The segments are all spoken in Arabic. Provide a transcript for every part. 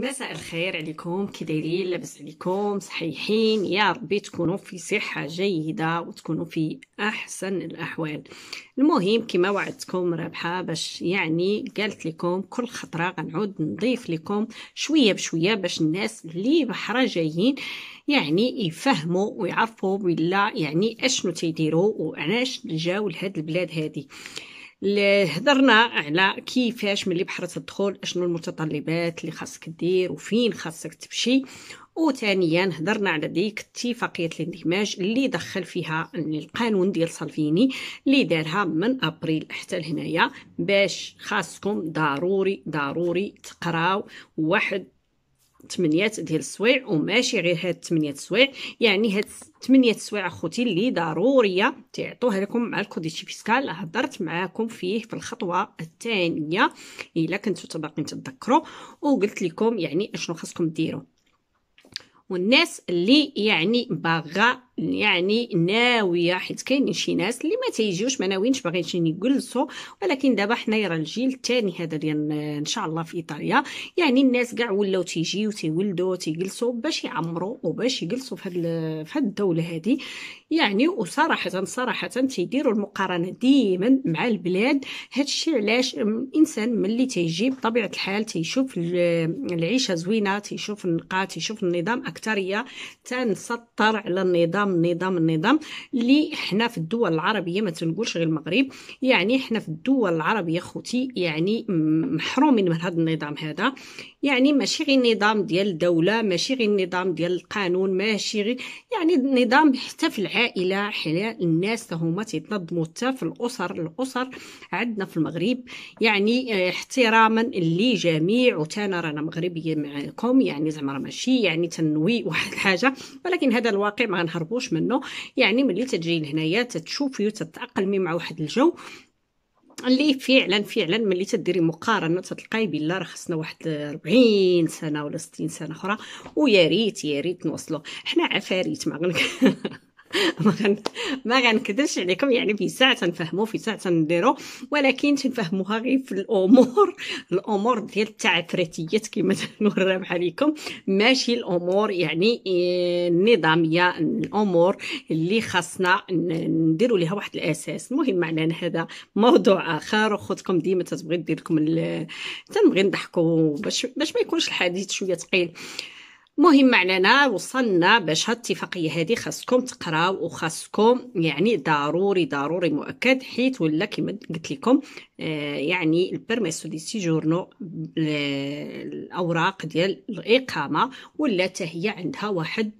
مساء الخير عليكم كي دايرين لاباس عليكم صحيحين يا ربي تكونوا في صحه جيده وتكونوا في احسن الاحوال المهم كما وعدتكم رابحه باش يعني قالت لكم كل خطره غنعود نضيف لكم شويه بشويه باش الناس اللي بحرا جايين يعني يفهموا ويعرفوا ولا يعني اشنو تيديروا وعلاش جاو لهاد البلاد هذه اللي هضرنا على كيفاش ملي بحرت الدخول اشنو المتطلبات اللي خاصك دير وفين خاصك تمشي وثانيا هضرنا على ديك اتفاقيه الاندماج اللي دخل فيها القانون ديال سالفيني اللي دارها من ابريل حتى لهنايا باش خاصكم ضروري ضروري تقراو واحد تمنيات ديال السوايع وماشي غير هاد تمنيات السوايع يعني هاد تمنيات السوايع اخوتي اللي ضروريه تعطوها لكم مع الكوديتي فيسكال هضرت معاكم فيه في الخطوه الثانيه الا كنتو باقيين تتذكروا وقلت لكم يعني اشنو خاصكم ديروا والناس اللي يعني باغا يعني ناويه حيت كاينين شي ناس اللي ما تيجيوش ما ناويينش باغيين يجلسوا ولكن دابا حنايا راه الجيل الثاني هذا ديال ان شاء الله في ايطاليا يعني الناس كاع ولاو تيجيو تيولدوا تيجلسوا باش يعمروا وباش يجلسوا في هاد في هاد الدوله هذه يعني وصراحه صراحه تيديروا المقارنه ديما مع البلاد هاد الشيء علاش الانسان ملي تيجي بطبيعه الحال تيشوف العيشه زوينه تيشوف النقاط تيشوف النظام اكثريه تنسطر على النظام النظام النظام النظام اللي حنا في الدول العربيه ما تنقولش غير المغرب يعني حنا في الدول العربيه خوتي يعني محرومين من هذا النظام هذا يعني ماشي غير نظام ديال الدولة ماشي غير نظام ديال القانون ماشي غير يعني النظام حتى في العائلة حنا الناس هما تيتنظموا حتى في الأسر الأسر عندنا في المغرب يعني آه، احتراما لجميع وتانا رانا مغربية معاكم يعني زعما ماشي يعني تنوي واحد الحاجة ولكن هذا الواقع ما غنهربوش منه يعني ملي تجي لهنايا تتشوفي وتتأقلمي مع واحد الجو اللي فعلا فعلا ملي تديري مقارنه تتلقاي بلا راه خصنا واحد 40 سنه ولا 60 سنه اخرى ويا ريت يا ريت نوصلوا حنا عفاريت ما ما غن... ما غنكذبش عليكم يعني في ساعه تنفهموا في ساعه تنديروا ولكن تنفهموها غير في الامور الامور ديال التعفريتيات كما تنورا بحاليكم ماشي الامور يعني إيه، النظاميه الامور اللي خاصنا نديرو ليها واحد الاساس المهم معنا هذا موضوع اخر وخوتكم ديما تتبغي دير لكم تنبغي نضحكوا باش باش ما يكونش الحديث شويه ثقيل مهم معنا وصلنا باش هاد الاتفاقيه هذه خاصكم تقراو وخاصكم يعني ضروري ضروري مؤكد حيت ولا كما قلت لكم آه يعني البيرميسو دي سيجورنو الاوراق ديال الاقامه ولا هي عندها واحد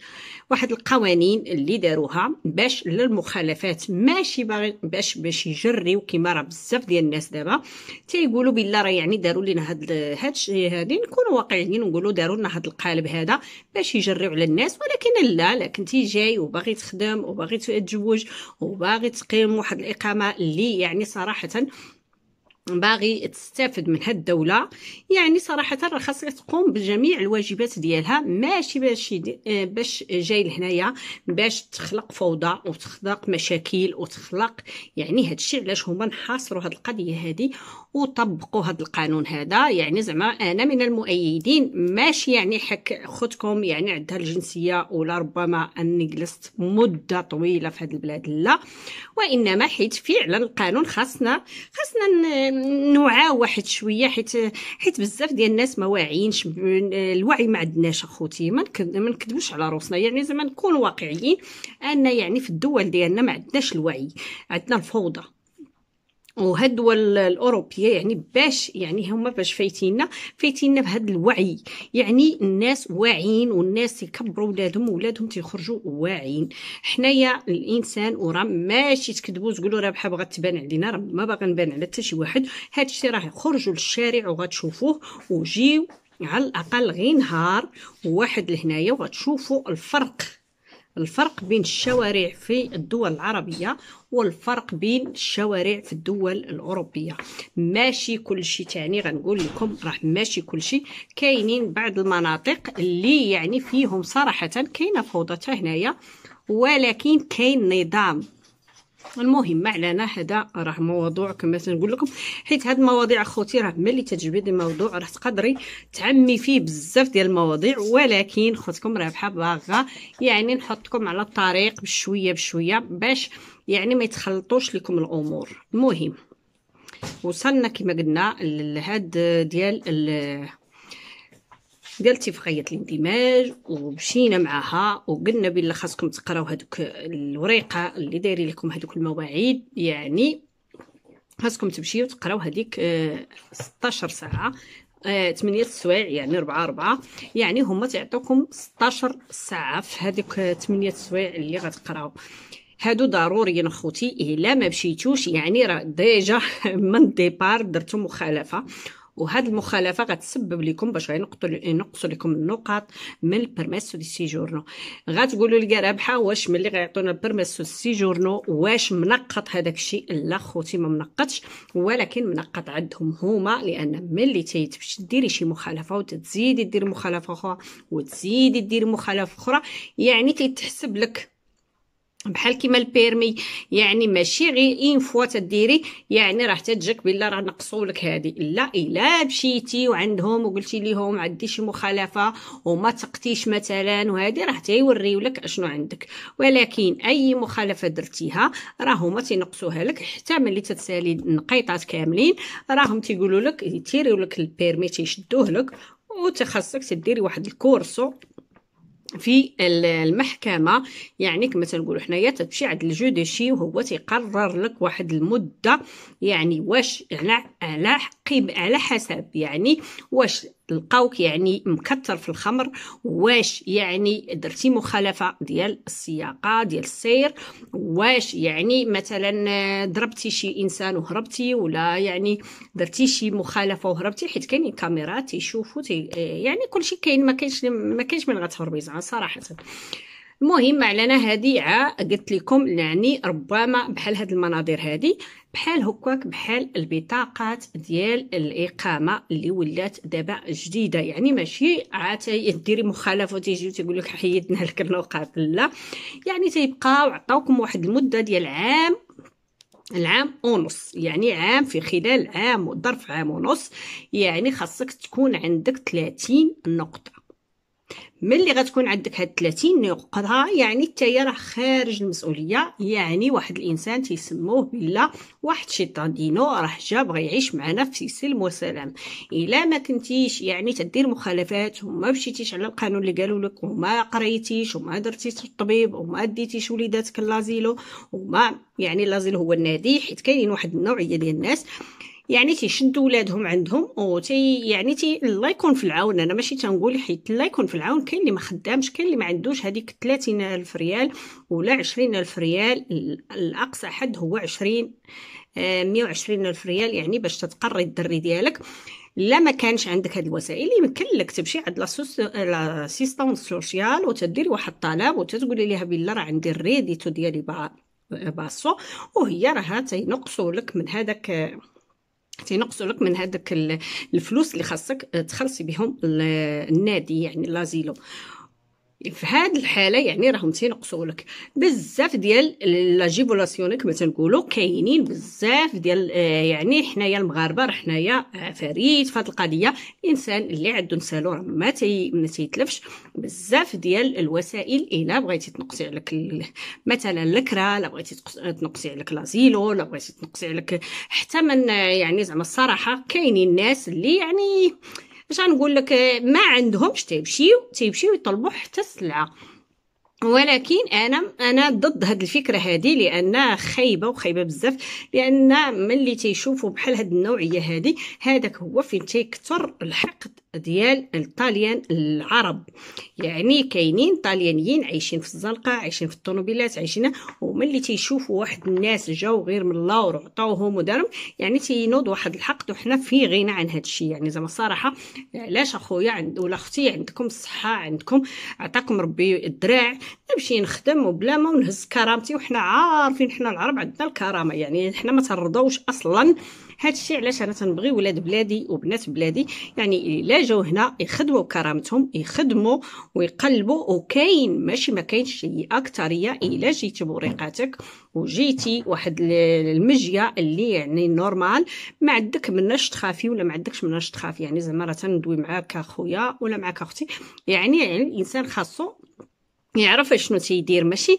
واحد القوانين اللي داروها باش للمخالفات ماشي باغي باش باش يجريو كما راه بزاف ديال الناس دابا تيقولوا بالله راه يعني داروا لنا هاد هادشي هادي نكونوا واقعيين ونقولوا داروا لنا هاد القالب هذا باش يجريو على الناس ولكن لا لا كنتي جاي وباغي تخدم وباغي تتزوج وباغي تقيم واحد الاقامه اللي يعني صراحه باغي تستافد من هاد الدولة يعني صراحة راه خاصها تقوم بجميع الواجبات ديالها ماشي باش آه، باش جاي لهنايا باش تخلق فوضى وتخلق مشاكل وتخلق يعني هاد الشيء علاش هما نحاصروا هاد القضية هادي وطبقوا هاد القانون هذا يعني زعما انا من المؤيدين ماشي يعني حك خوتكم يعني عندها الجنسية ولا ربما اني جلست مدة طويلة في هاد البلاد لا وانما حيت فعلا القانون خاصنا خاصنا نوعاو واحد شويه حيت حيت بزاف ديال الناس ما واعيينش الوعي ما عندناش اخوتي ما نكذبوش على روسنا يعني زعما نكون واقعيين ان يعني في الدول ديالنا ما عندناش الوعي عندنا الفوضى وهاد الدول الاوروبيه يعني باش يعني هما باش فايتينا فايتينا بهذا الوعي يعني الناس واعيين والناس يكبروا ولادهم ولادهم تيخرجوا واعيين حنايا الانسان وراه ماشي تكذبوا تقولوا راه بحال بغات تبان علينا راه ما باغا نبان على حتى شي واحد هذا الشيء راه خرجوا للشارع وغتشوفوه وجيو على الاقل غير نهار واحد لهنايا وغتشوفوا الفرق الفرق بين الشوارع في الدول العربية والفرق بين الشوارع في الدول الأوروبية ماشي كل شيء تاني غنقول لكم راه ماشي كل شيء كاينين بعض المناطق اللي يعني فيهم صراحة كاينة فوضى هنايا ولكن كاين نظام المهم ما علينا هذا راه موضوع كما تنقول لكم حيت هاد المواضيع اخوتي راه ملي تجبدي موضوع راه تقدري تعمي فيه بزاف ديال المواضيع ولكن خوتكم رابحه باغا يعني نحطكم على الطريق بشويه بشويه باش يعني ما يتخلطوش لكم الامور المهم وصلنا كما قلنا لهاد ديال قالت في الاندماج ومشينا معها وقلنا بلي خاصكم تقراو هذوك الوريقه اللي دايرين لكم هذوك المواعيد يعني خاصكم تمشيو تقراو هذيك 16 آه، ساعه 8 آه، السوايع يعني 4 4 يعني هما تعطوكم 16 ساعه في هذوك 8 آه، السوايع اللي غتقراو هادو ضروريين اخوتي الا ما مشيتوش يعني راه ديجا من ديبار درتو مخالفه وهذه المخالفه غتسبب لكم باش غينقطوا ينقصوا لكم النقاط من البرميسو سي سيجورنو غتقولوا لي رابحه واش ملي غيعطونا البرميسو سي سيجورنو واش منقط هذاك الشيء لا خوتي ما منقطش ولكن منقط عندهم هما لان ملي تيتبش ديري شي مخالفه وتزيدي ديري مخالفه اخرى وتزيدي ديري مخالفه اخرى يعني تيتحسب لك بحال كيما البيرمي يعني ماشي غير اين فوا تديري يعني راه تجيك بلا راه نقصوا لك هذه لا الا مشيتي وعندهم وقلتي ليهم عندي شي مخالفه وما تقتيش مثلا وهذه راه تيوريو لك اشنو عندك ولكن اي مخالفه درتيها راهما تينقصوها لك حتى ملي تتسالي النقيطات كاملين راهم تيقولوا لك تيريو لك البيرمي تيشدوه لك وتخصك تديري واحد الكورسو في المحكمه يعني كما تنقولوا حنايا تمشي عند الجو دو شي وهو تيقرر لك واحد المده يعني واش على على قيم على حسب يعني واش لقاوك يعني مكثر في الخمر واش يعني درتي مخالفه ديال السياقه ديال السير واش يعني مثلا ضربتي شي انسان وهربتي ولا يعني درتي شي مخالفه وهربتي حيت كاينين كاميرات تيشوفوا تي يعني كلشي كاين ما كاينش ما كاينش من غتهربي زعما صراحه المهم معلنا هذه عا قلت لكم يعني ربما بحال هاد المناظر هذه بحال هكاك بحال البطاقات ديال الاقامه اللي ولات دابا جديده يعني ماشي عاد ديري مخالفه تيجي تيقول لك حيدنا لك النقاط لا يعني تيبقاو عطاوكم واحد المده ديال عام العام ونص يعني عام في خلال عام وظرف عام ونص يعني خاصك تكون عندك 30 نقطه ملي غتكون عندك هاد 30 نقطه يعني حتى راه خارج المسؤوليه يعني واحد الانسان تيسموه بلا واحد شيطان دينو راه جا بغا يعيش معنا في سلم وسلام الا ما كنتيش يعني تدير مخالفات وما مشيتيش على القانون اللي قالوا لك وما قريتيش وما درتيش الطبيب وما اديتيش وليداتك لازيلو وما يعني لازيلو هو النادي حيت كاينين واحد النوعيه ديال الناس يعني تيشدوا ولادهم عندهم و تي يعني تي الله يكون في العون انا ماشي تنقول حيت الله يكون في العون كاين اللي ما خدامش كاين اللي ما عندوش هذيك 30 الف ريال ولا 20 الف ريال الاقصى حد هو 20 120 الف ريال يعني باش تتقري الدري ديالك لا ما كانش عندك هاد الوسائل يمكن لك تمشي عند لاسيستون سوسيال وتدير واحد الطلب وتتقولي لها بلا راه عندي الريديتو ديالي باصو وهي راه تينقصوا لك من هذاك تينقصوا لك من هذاك الفلوس اللي خاصك تخلصي بهم النادي يعني لازيلو في هذه الحاله يعني راهم تينقصوا لك بزاف ديال لا جيبولاسيون كما تنقولوا كاينين بزاف ديال آه، يعني حنايا المغاربه راه حنايا آه، فريد في هذه القضيه الانسان اللي عنده نسالو راه ما تي ما تيتلفش بزاف ديال الوسائل الا بغيتي تنقصي عليك مثلا الكرا لا بغيتي تنقصي عليك لازيلو لا بغيتي تنقصي عليك حتى من آه، يعني زعما الصراحه كاينين الناس اللي يعني اش غنقول لك آه، ما عندهمش تيمشيو تيمشيو يطلبوا حتى السلعه ولكن انا انا ضد هاد الفكره هادي لان خايبه وخايبه بزاف لان ملي تيشوفوا بحال هاد النوعيه هادي هذاك هو فين تيكثر الحقد ديال الطاليان العرب يعني كاينين طاليانيين عايشين في الزنقه عايشين في الطوموبيلات عايشين هما اللي تيشوفوا واحد الناس جاو غير من الله وعطاوهم ودارهم يعني تينوض واحد الحقد وحنا في غنى عن هذا الشيء يعني زعما صراحه علاش اخويا عند ولا اختي عندكم الصحه عندكم عطاكم ربي الدراع نمشي نخدم وبلا ما ونهز كرامتي وحنا عارفين حنا العرب عندنا الكرامه يعني حنا ما ترضوش اصلا هذا الشيء علاش انا تنبغي ولاد بلادي وبنات بلادي يعني الا جاو هنا يخدموا كرامتهم يخدموا ويقلبوا وكاين ماشي ما كاينش هي اكثريه الا جيتي بوريقاتك وجيتي واحد المجيه اللي يعني نورمال ما عندك مناش تخافي ولا ما عندكش مناش تخافي يعني زعما راه تندوي معاك اخويا ولا معاك اختي يعني, يعني الانسان خاصو يعرف شنو تيدير ماشي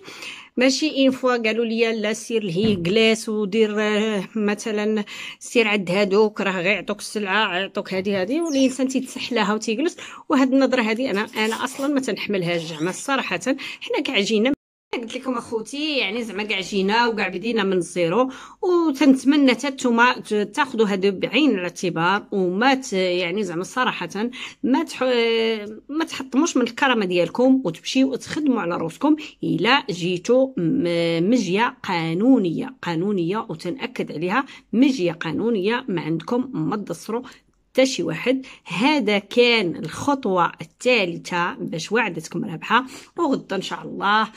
ماشي اون فوا قالوا لي لا سير لهي كلاس ودير آه، مثلا سير عند هادوك راه غيعطوك السلعه غيعطوك هادي هادي والانسان تيتسح لها وتيجلس وهاد النظره هادي انا انا اصلا ما تنحملهاش زعما صراحه حنا كعجينه قلت لكم اخوتي يعني زعما كاع جينا وكاع بدينا من الزيرو وتنتمنى حتى نتوما تاخذوا هذا بعين الاعتبار وما يعني زعما صراحه ما تح... ما تحطموش من الكرامه ديالكم وتمشيو تخدموا على روسكم الا جيتوا مجيه قانونيه قانونيه وتنأكد عليها مجيه قانونيه ما عندكم ما تدسروا حتى شي واحد هذا كان الخطوه الثالثه باش وعدتكم رابحه وغدا ان شاء الله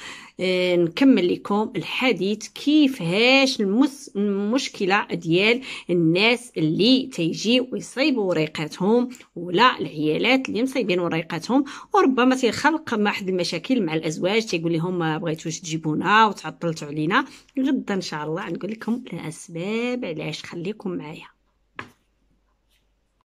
آه، نكمل لكم الحديث كيفاش المس... المشكله ديال الناس اللي تيجيو ويصيبوا وريقاتهم ولا العيالات اللي مصيبين وريقاتهم وربما تيخلق واحد المشاكل مع الازواج تيقول لهم ما بغيتوش تجيبونا وتعطلتوا علينا غدا ان شاء الله نقول لكم الاسباب علاش خليكم معايا